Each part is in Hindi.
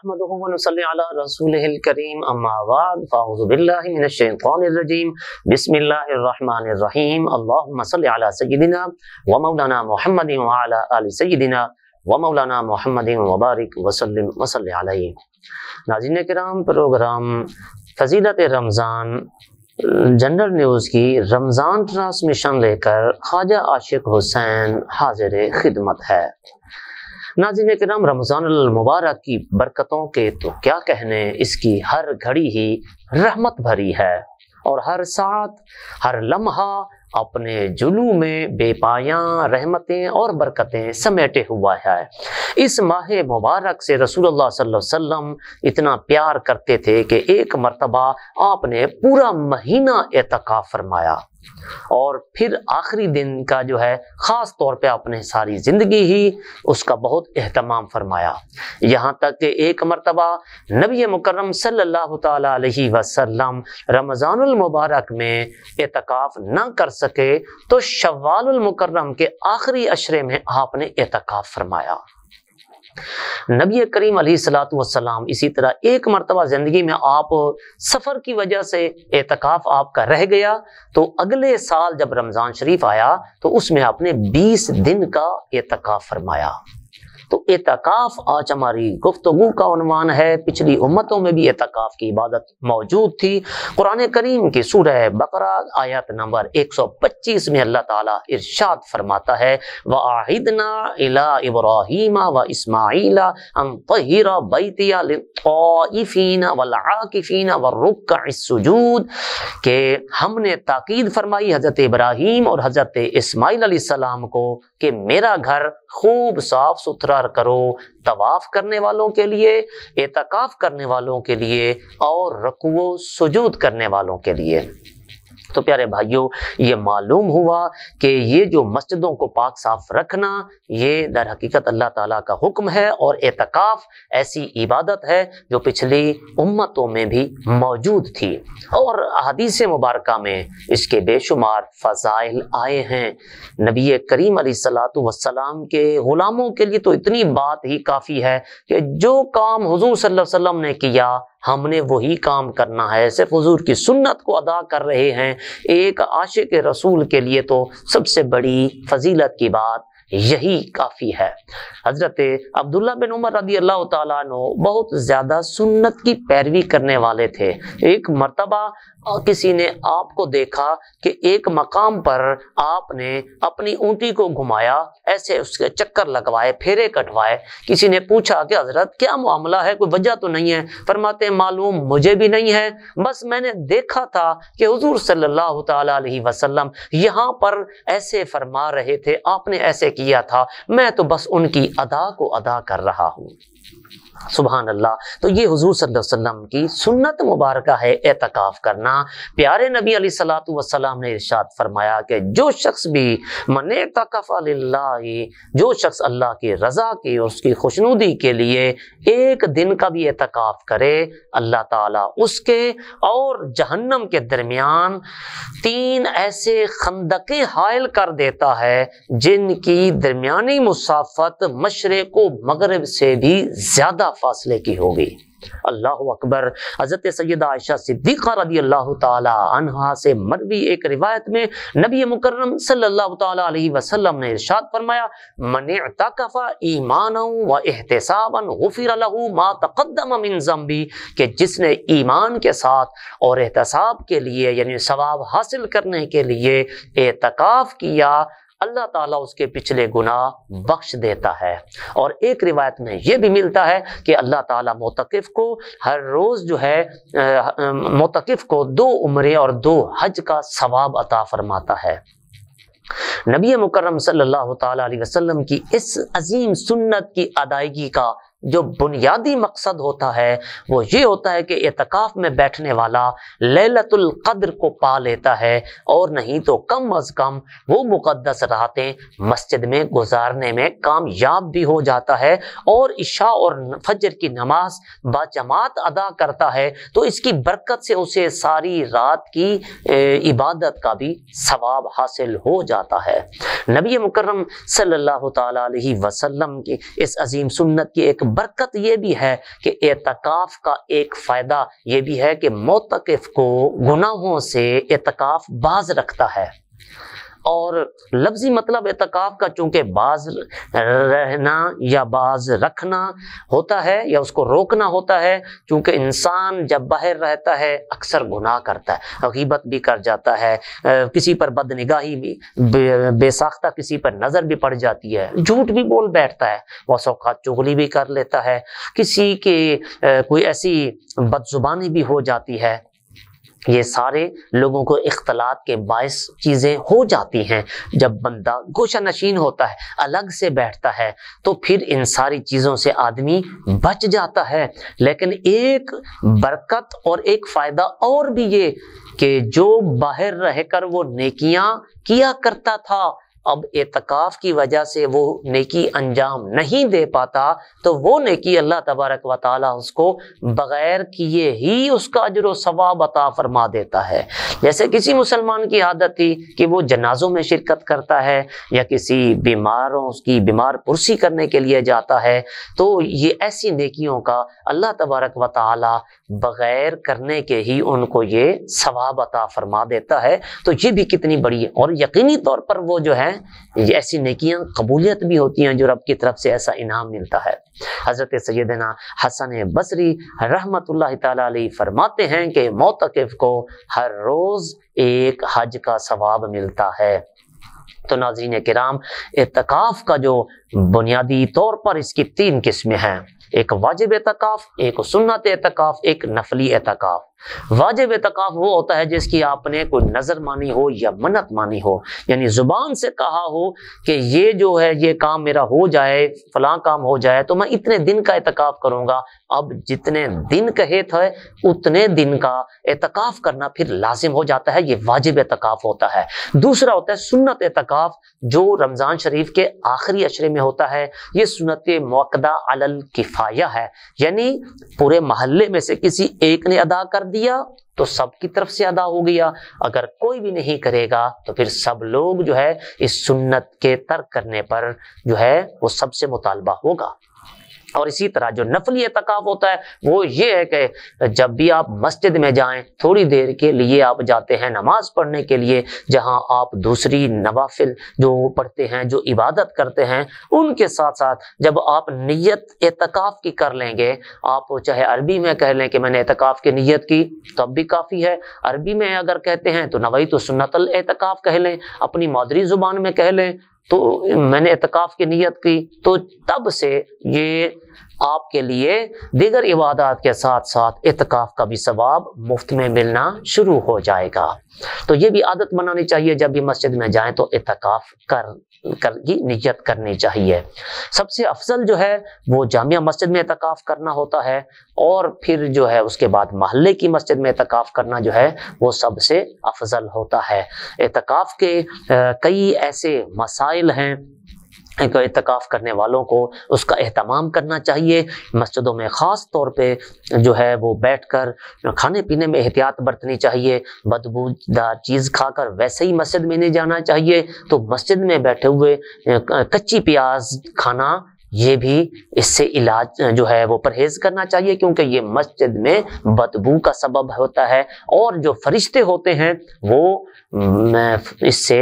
نحمده ونصلي على رسوله الكريم أما بعد فأعوذ بالله من الشيطان الرجيم بسم الله الرحمن الرحيم اللهم صل على سيدنا ومولانا محمد وعلى آل سيدنا वमौलाना मोहम्मद वबारक वसलम वसल नाजिन कराम प्रोग्राम फजीलत रमज़ान जनरल न्यूज़ की रमज़ान ट्रांसमिशन लेकर ख्वाजा आशिक हुसैन हाजिर खिदमत है नाजिन कराम रमज़ान मुबारक की बरकतों के तो क्या कहने इसकी हर घड़ी ही रहमत भरी है और हर साथ हर लम्हा अपने जुलू में बेपाया रहमतें और बरकतें समेटे हुआ है इस माह मुबारक से रसूलुल्लाह सल्लल्लाहु अलैहि वसल्लम इतना प्यार करते थे कि एक मरतबा आपने पूरा महीना एतका फरमाया और फिर आखिरी दिन का जो है ख़ास तौर पे आपने सारी ज़िंदगी ही उसका बहुत अहतमाम फरमाया यहाँ तक कि एक मरतबा नबी मुकरम सल्लल्लाहु अलैहि वसल्लम मुबारक में एतकाफ़ ना कर सके तो मुकरम के आखिरी अशरे में आपने एतकाफ़ फरमाया नबी करीम सलाम इसी तरह एक मरतबा ज़िंदगी में आप सफ़र की वजह से एतकाफ़ आपका रह गया तो अगले साल जब रमज़ान शरीफ आया तो उसमें आपने 20 दिन का एतकाफ़ फरमाया तो एतकाफ आज हमारी गुफ्तगु का उनवान है पिछली उम्मतों में भी एतकाफ की इबादत मौजूद थी कुरान करीम की सूरह बकरा आयत नंबर 125 में अल्लाह ताला इरशाद फरमाता है व आहिदना इला इब्राहिमा व इस्माइला अन तहिरा बैतिया लित्ताइफीना वल आकिफीना व रुकअस्सुजूद के हमने ताकीद फरमाई हजरत इब्राहिम और हजरत इस्माइल अलैहिस्सलाम को कि मेरा घर खूब साफ सुथरा इफ्तार करो तवाफ़ करने वालों के लिए एतकाफ़ करने वालों के लिए और रकुओ सुजूद करने वालों के लिए तो प्यारे भाइयों ये मालूम हुआ कि ये जो मस्जिदों को पाक साफ रखना ये दर हकीकत अल्लाह ताला का हुक्म है और एतकाफ़ ऐसी इबादत है जो पिछली उम्मतों में भी मौजूद थी और हदीस मुबारक में इसके बेशुमार फ़जाइल आए हैं नबी करीम सलाम के ग़ुलामों के लिए तो इतनी बात ही काफ़ी है कि जो काम हजूर वसल्लम ने किया हमने वही काम करना है ऐसे हजूर की सुन्नत को अदा कर रहे हैं एक आशिक रसूल के लिए तो सबसे बड़ी फजीलत की बात यही काफ़ी है हज़रत अब्दुल्ला बिन उमर रदी अल्लाह तु बहुत ज़्यादा सुन्नत की पैरवी करने वाले थे एक मरतबा किसी ने आपको देखा कि एक मकाम पर आपने अपनी ऊँटी को घुमाया ऐसे उसके चक्कर लगवाए फेरे कटवाए किसी ने पूछा कि हज़रत क्या मामला है कोई वजह तो नहीं है फरमाते मालूम मुझे भी नहीं है बस मैंने देखा था कि हजूर सल्ला वसलम यहाँ पर ऐसे फरमा रहे थे आपने ऐसे किया था मैं तो बस उनकी अदा को अदा कर रहा हूँ सुबहान अल्लाह तो ये हजूर सल्लम की सुन्नत मुबारक है एतकाफ़ करना प्यारे नबी अली सलातु वसलाम ने इरशाद फरमाया कि जो शख्स भी मन तकफ़ा जो शख्स अल्लाह की रज़ा की और उसकी खुशनुदी के लिए एक दिन का भी एतकाफ़ करे अल्लाह ताला उसके और जहन्नम के दरमियान तीन ऐसे खंदके हायल कर देता है जिनकी दरमिया मुसाफत मशरक़ व मगरब से भी ज़्यादा ज़्यादा फासले की होगी अल्लाह अकबर हज़रत सैद आयशा सिद्दीक़ा रदी अल्लाह तहा से मरवी एक रिवायत में नबी मुकर्रम सल्लल्लाहु अलैहि वसल्लम ने इरशाद फरमाया मन तकफ़ा ईमान व एहतसाबन गफिर लहू मा तकदम मिन जम्बी के जिसने ईमान के साथ और एहतसाब के लिए यानी सवाब हासिल करने के लिए एतकाफ़ किया अल्लाह ताला उसके पिछले गुनाह बख्श देता है और एक रिवायत में यह भी मिलता है कि अल्लाह ताला मोतकफ़ को हर रोज़ जो है मोतकफ़ को दो उम्रे और दो हज का सवाब अता फरमाता है नबी मुकर्रम सल्लल्लाहु अलैहि वसल्लम की इस अजीम सुन्नत की अदायगी का जो बुनियादी मकसद होता है वो ये होता है कि एतकाफ़ में बैठने वाला ललतुल कद्र को पा लेता है और नहीं तो कम अज़ कम वो मुक़दस रातें मस्जिद में गुजारने में कामयाब भी हो जाता है और इशा और फजर की नमाज बाजमात अदा करता है तो इसकी बरकत से उसे सारी रात की इबादत का भी सवाब हासिल हो जाता है नबी मुकर्रम सल्लल्लाहु अलैहि वसल्लम की इस अजीम सुन्नत की एक बरकत यह भी है कि एतकाफ का एक फ़ायदा यह भी है कि मोतकफ को गुनाहों से एतकाफ बाज रखता है और लफ्जी मतलब एतकाफ़ का चूँकि बाज रहना या बाज रखना होता है या उसको रोकना होता है चूँकि इंसान जब बाहर रहता है अक्सर गुनाह करता है गीबत भी कर जाता है किसी पर बदनिगाही भी बेसाख्ता किसी पर नज़र भी पड़ जाती है झूठ भी बोल बैठता है सौखा चुगली भी कर लेता है किसी के कोई ऐसी बदजुबानी भी हो जाती है ये सारे लोगों को इख्तलात के बायस चीज़ें हो जाती हैं जब बंदा गोशा नशीन होता है अलग से बैठता है तो फिर इन सारी चीज़ों से आदमी बच जाता है लेकिन एक बरकत और एक फ़ायदा और भी ये कि जो बाहर रहकर वो नेकियां किया करता था अब एतकाफ़ की वजह से वो नेकी अंजाम नहीं दे पाता तो वो नेकी अल्लाह तबारक व उसको बग़ैर किए ही उसका अजर सवाब अता फरमा देता है जैसे किसी मुसलमान की आदत थी कि वो जनाजों में शिरकत करता है या किसी बीमारों उसकी बीमार पुरसी करने के लिए जाता है तो ये ऐसी नेकियों का अल्लाह तबारक व बग़ैर करने के ही उनको ये सवाब अता फरमा देता है तो ये भी कितनी बड़ी है और यकीनी तौर पर वो जो है है ऐसी नकियाँ कबूलियत भी होती हैं जो रब की तरफ से ऐसा इनाम मिलता है हज़रत सैदना हसन बसरी रहमत ताली फरमाते हैं कि मोतकफ़ को हर रोज़ एक हज का सवाब मिलता है तो नाजीन कराम एतकाफ़ का जो बुनियादी तौर पर इसकी तीन किस्में हैं एक वाजिब एतकाफ एक सुन्नत एतकाफ एक नफली एतकाफ वाजिब एतकाफ वो होता है जिसकी आपने कोई नज़र मानी हो या मन्नत मानी हो यानी ज़ुबान से कहा हो कि ये जो है ये काम मेरा हो जाए फला काम हो जाए तो मैं इतने दिन का एतकाफ करूंगा अब जितने दिन कहे थे उतने दिन का एतकाफ करना फिर लाजिम हो जाता है ये वाजिब एतकाफ होता है दूसरा होता है सुन्नत एतकाफ जो रमज़ान शरीफ के आखिरी अशरे में में होता है ये सुनत मौकदा अलल किफ़ाया है यानी पूरे महल्ले में से किसी एक ने अदा कर दिया तो सबकी तरफ से अदा हो गया अगर कोई भी नहीं करेगा तो फिर सब लोग जो है इस सुन्नत के तर्क करने पर जो है वो सबसे मुतालबा होगा और इसी तरह जो नफली एतकाफ होता है वो ये है कि जब भी आप मस्जिद में जाएं थोड़ी देर के लिए आप जाते हैं नमाज पढ़ने के लिए जहां आप दूसरी नवाफिल जो पढ़ते हैं जो इबादत करते हैं उनके साथ साथ जब आप नीयत एतकाफ की कर लेंगे आप चाहे अरबी में कह लें कि मैंने एतकाफ की नीयत की तब भी काफ़ी है अरबी में अगर कहते हैं तो नवई तो सुन्नतल एतकाफ कह लें अपनी मादरी ज़ुबान में कह लें तो मैंने एतकाफ़ की नीयत की तो तब से ये आपके लिए दीगर इबादत के साथ साथ एतकाफ़ का भी सवाब मुफ्त में मिलना शुरू हो जाएगा तो ये भी आदत बनानी चाहिए जब भी मस्जिद में जाएं तो एतकाफ़ कर कर की नियत करनी चाहिए सबसे अफजल जो है वो जामिया मस्जिद में एतकाफ़ करना होता है और फिर जो है उसके बाद महल्ले की मस्जिद में एतकाफ़ करना जो है वो सबसे अफजल होता है एतकाफ़ के आ, कई ऐसे मसाइल हैं इतकाफ़ करने वालों को उसका अहतमाम करना चाहिए मस्जिदों में ख़ास तौर पे जो है वो बैठकर खाने पीने में एहतियात बरतनी चाहिए बदबूदार चीज़ खाकर वैसे ही मस्जिद में नहीं जाना चाहिए तो मस्जिद में बैठे हुए कच्ची प्याज खाना ये भी इससे इलाज जो है वो परहेज करना चाहिए क्योंकि ये मस्जिद में बदबू का सबब होता है और जो फरिश्ते होते हैं वो इससे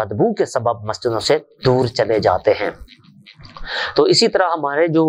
बदबू के सबब मस्जिदों से दूर चले जाते हैं तो इसी तरह हमारे जो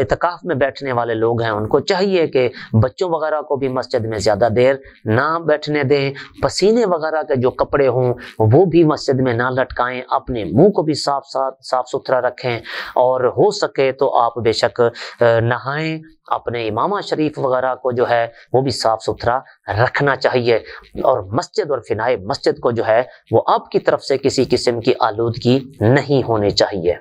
इतकाफ में बैठने वाले लोग हैं उनको चाहिए कि बच्चों वगैरह को भी मस्जिद में ज़्यादा देर ना बैठने दें पसीने वगैरह के जो कपड़े हों वो भी मस्जिद में ना लटकाएं अपने मुंह को भी साफ साफ साफ सुथरा रखें और हो सके तो आप बेशक नहाएं अपने इमामा शरीफ वगैरह को जो है वो भी साफ सुथरा रखना चाहिए और मस्जिद और फिनाए मस्जिद को जो है वो आपकी तरफ से किसी किस्म की आलूदगी नहीं होनी चाहिए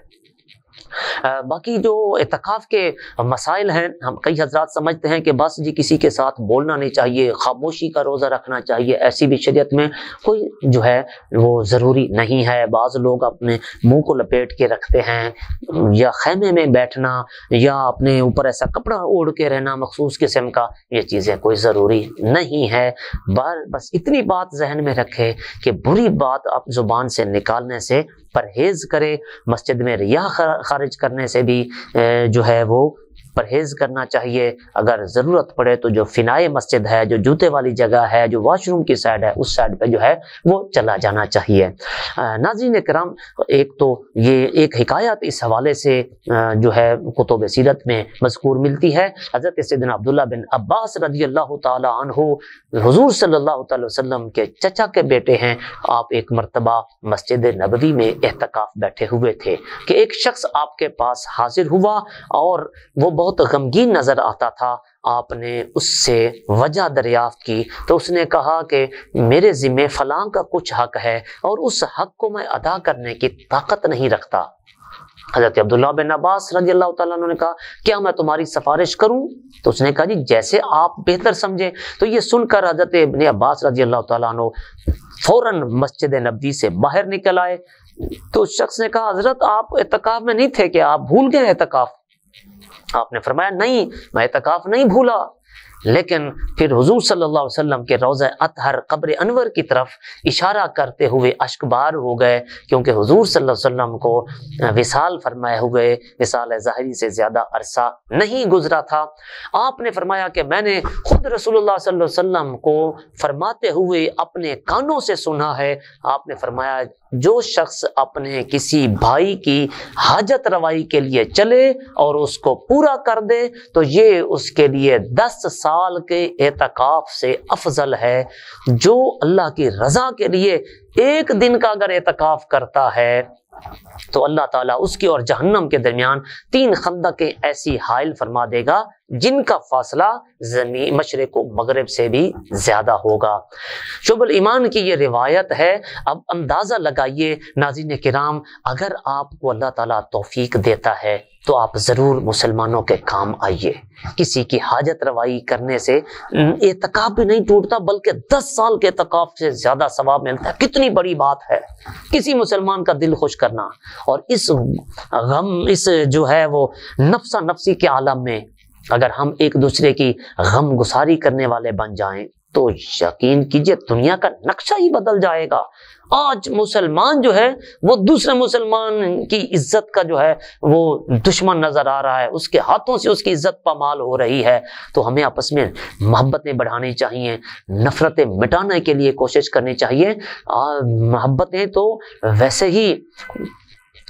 बाकी जो इतकाफ के मसाइल हैं हम कई हजरात समझते हैं कि बस जी किसी के साथ बोलना नहीं चाहिए खामोशी का रोज़ा रखना चाहिए ऐसी भी शरीय में कोई जो है वो ज़रूरी नहीं है बाज़ लोग अपने मुँह को लपेट के रखते हैं या खैमे में बैठना या अपने ऊपर ऐसा कपड़ा ओढ़ के रहना मखसूस किस्म का ये चीज़ें कोई ज़रूरी नहीं है बार बस इतनी बात जहन में रखे कि बुरी बात आप ज़ुबान से निकालने से परहेज़ करें मस्जिद में रिया खारिज करने से भी जो है वो परहेज करना चाहिए अगर ज़रूरत पड़े तो जो फिनाए मस्जिद है जो जूते वाली जगह है जो वॉशरूम की साइड है उस साइड पर जो है वो चला जाना चाहिए नाजीन कराम एक तो ये एक हिकायत इस हवाले से जो है कुतुब सीरत में मजकूर मिलती है हज़रत सदन अब्दुल्ला बिन अब्बास रजी अल्लाह तु हजूर सल्ला वसम के चचा के बेटे हैं आप एक मरतबा मस्जिद नबवी में एहतकाफ बैठे हुए थे कि एक शख्स आपके पास हाजिर हुआ और वो बहुत बहुत गमगीन नज़र आता था आपने उससे वजह दरियाफ्त की तो उसने कहा कि मेरे ज़िम्मे फलां का कुछ हक है और उस हक को मैं अदा करने की ताकत नहीं रखता हज़रत अब्दुल्ला बिन अब्बास रजी अल्लाह ने कहा क्या मैं तुम्हारी सिफारिश करूं तो उसने कहा जी जैसे आप बेहतर समझें तो ये सुनकर हज़रत इबन अब्बास रजी अल्लाह तुम फ़ौर मस्जिद नबी से बाहर निकल आए तो उस शख्स ने कहा हज़रत आप एतकाफ़ में नहीं थे कि आप भूल गए एतकाफ़ आपने फरमाया नहीं मैं तकाफ नहीं भूला लेकिन फिर हजूर सल्ला वसम के रोज़ अतहर कब्र अनवर की तरफ इशारा करते हुए अशकबार हो गए क्योंकि हजूर सल्ला वसम को विसाल फरमाए हुए विसाल ज़ाहरी से ज़्यादा अरसा नहीं गुजरा था आपने फरमाया कि मैंने खुद रसोल्ला वसम को फरमाते हुए अपने कानों से सुना है आपने फरमाया जो शख्स अपने किसी भाई की हाजत रवाई के लिए चले और उसको पूरा कर दे तो ये उसके लिए दस साल के एतकाफ से अफजल है जो अल्लाह की रज़ा के लिए एक दिन का अगर एहतिकाफ करता है तो अल्लाह ताला उसकी और जहन्नम के दरमियान तीन खंदकें ऐसी हायल फरमा देगा जिनका फासला जमी मशरक मगरब से भी ज़्यादा होगा शुबल ईमान की ये रिवायत है अब अंदाज़ा लगाइए नाजिन कराम अगर आपको अल्लाह ताला तौफीक देता है तो आप ज़रूर मुसलमानों के काम आइए किसी की हाजत रवाई करने से एतकाब भी नहीं टूटता बल्कि दस साल के एतकाब से ज़्यादा सवाब मिलता है कितनी बड़ी बात है किसी मुसलमान का दिल खुश करना और इस गम इस जो है वो नफ्सा नफसी के आलम में अगर हम एक दूसरे की गम गुसारी करने वाले बन जाएं तो यकीन कीजिए दुनिया का नक्शा ही बदल जाएगा आज मुसलमान जो है वो दूसरे मुसलमान की इज्जत का जो है वो दुश्मन नजर आ रहा है उसके हाथों से उसकी इज्जत पामाल हो रही है तो हमें आपस में मोहब्बतें बढ़ानी चाहिए नफरतें मिटाने के लिए कोशिश करनी चाहिए मोहब्बतें तो वैसे ही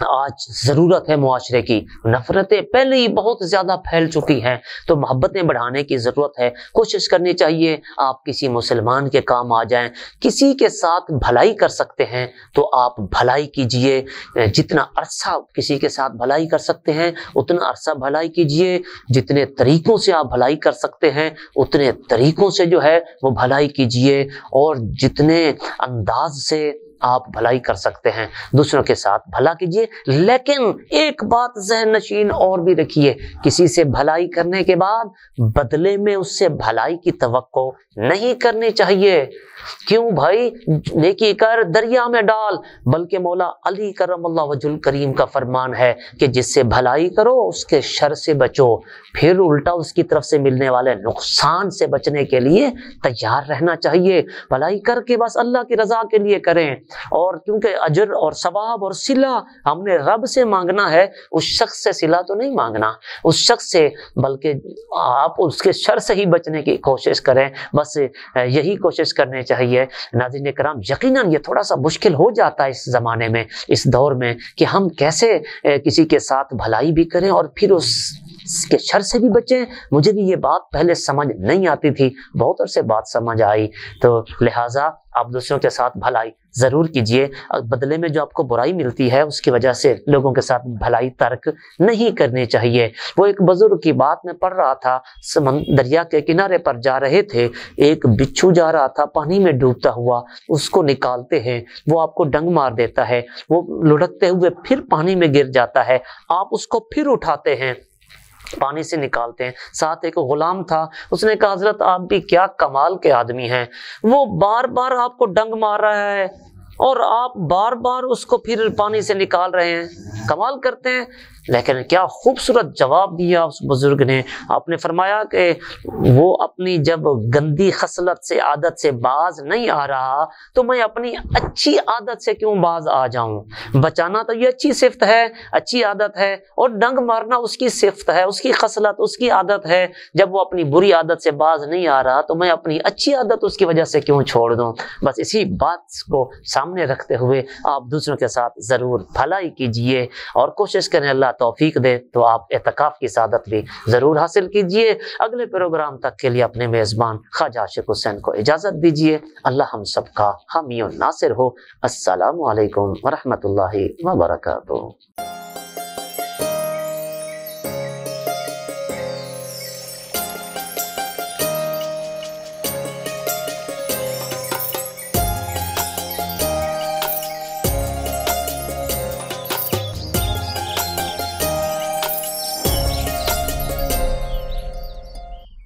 आज ज़रूरत है मुआरे की नफ़रतें पहले ही बहुत ज़्यादा फैल चुकी हैं तो मोहब्बतें बढ़ाने की ज़रूरत है कोशिश करनी चाहिए आप किसी मुसलमान के काम आ जाएं किसी के साथ भलाई कर सकते हैं तो आप भलाई कीजिए जितना अरसा किसी के साथ भलाई कर सकते हैं उतना अरसा भलाई कीजिए जितने तरीक़ों से आप भलाई कर सकते हैं उतने तरीक़ों से जो है वो भलाई कीजिए और जितने अंदाज से आप भलाई कर सकते हैं दूसरों के साथ भला कीजिए लेकिन एक बात जहन नशीन और भी रखिए किसी से भलाई करने के बाद बदले में उससे भलाई की तो नहीं करनी चाहिए क्यों भाई नेकी कर दरिया में डाल बल्कि मौला अली करम वजुल करीम का फरमान है कि जिससे भलाई करो उसके शर से बचो फिर उल्टा उसकी तरफ से मिलने वाले नुकसान से बचने के लिए तैयार रहना चाहिए भलाई करके बस अल्लाह की रजा के लिए करें और क्योंकि अजर और सवाब और सिला हमने रब से मांगना है उस शख्स से सिला तो नहीं मांगना उस शख्स से बल्कि आप उसके शर से ही बचने की कोशिश करें बस यही कोशिश करनी चाहिए नाजिन कराम यकीन ये थोड़ा सा मुश्किल हो जाता है इस ज़माने में इस दौर में कि हम कैसे किसी के साथ भलाई भी करें और फिर उस इसके शर से भी बचें मुझे भी ये बात पहले समझ नहीं आती थी बहुत अरसे बात समझ आई तो लिहाजा आप दूसरों के साथ भलाई ज़रूर कीजिए बदले में जो आपको बुराई मिलती है उसकी वजह से लोगों के साथ भलाई तर्क नहीं करनी चाहिए वो एक बुज़ुर्ग की बात में पढ़ रहा था दरिया के किनारे पर जा रहे थे एक बिच्छू जा रहा था पानी में डूबता हुआ उसको निकालते हैं वो आपको डंग मार देता है वो लुढ़कते हुए फिर पानी में गिर जाता है आप उसको फिर उठाते हैं पानी से निकालते हैं साथ एक गुलाम था उसने कहा हजरत आप भी क्या कमाल के आदमी हैं वो बार बार आपको डंग मार रहा है और आप बार बार उसको फिर पानी से निकाल रहे हैं कमाल करते हैं लेकिन क्या खूबसूरत जवाब दिया उस बुज़ुर्ग ने आपने फरमाया कि वो अपनी जब गंदी खसलत से आदत से बाज नहीं आ रहा तो मैं अपनी अच्छी आदत से क्यों बाज आ जाऊं बचाना तो ये अच्छी सिफत है अच्छी आदत है और डंग मारना उसकी सिफत है उसकी खसलत उसकी आदत है जब वो अपनी बुरी आदत से बाज नहीं आ रहा तो मैं अपनी अच्छी आदत उसकी वजह से क्यों छोड़ दूँ बस इसी बात को सामने रखते हुए आप दूसरों के साथ ज़रूर भलाई कीजिए और कोशिश करें अल्लाह तोफीक दे तो आप एतकाफ़ की सादत भी ज़रूर हासिल कीजिए अगले प्रोग्राम तक के लिए अपने मेज़बान ख्वाजा आशिक हुसैन को इजाज़त दीजिए अल्लाह हम सब का हामी नासिर हो असलकम वरहमल वर्का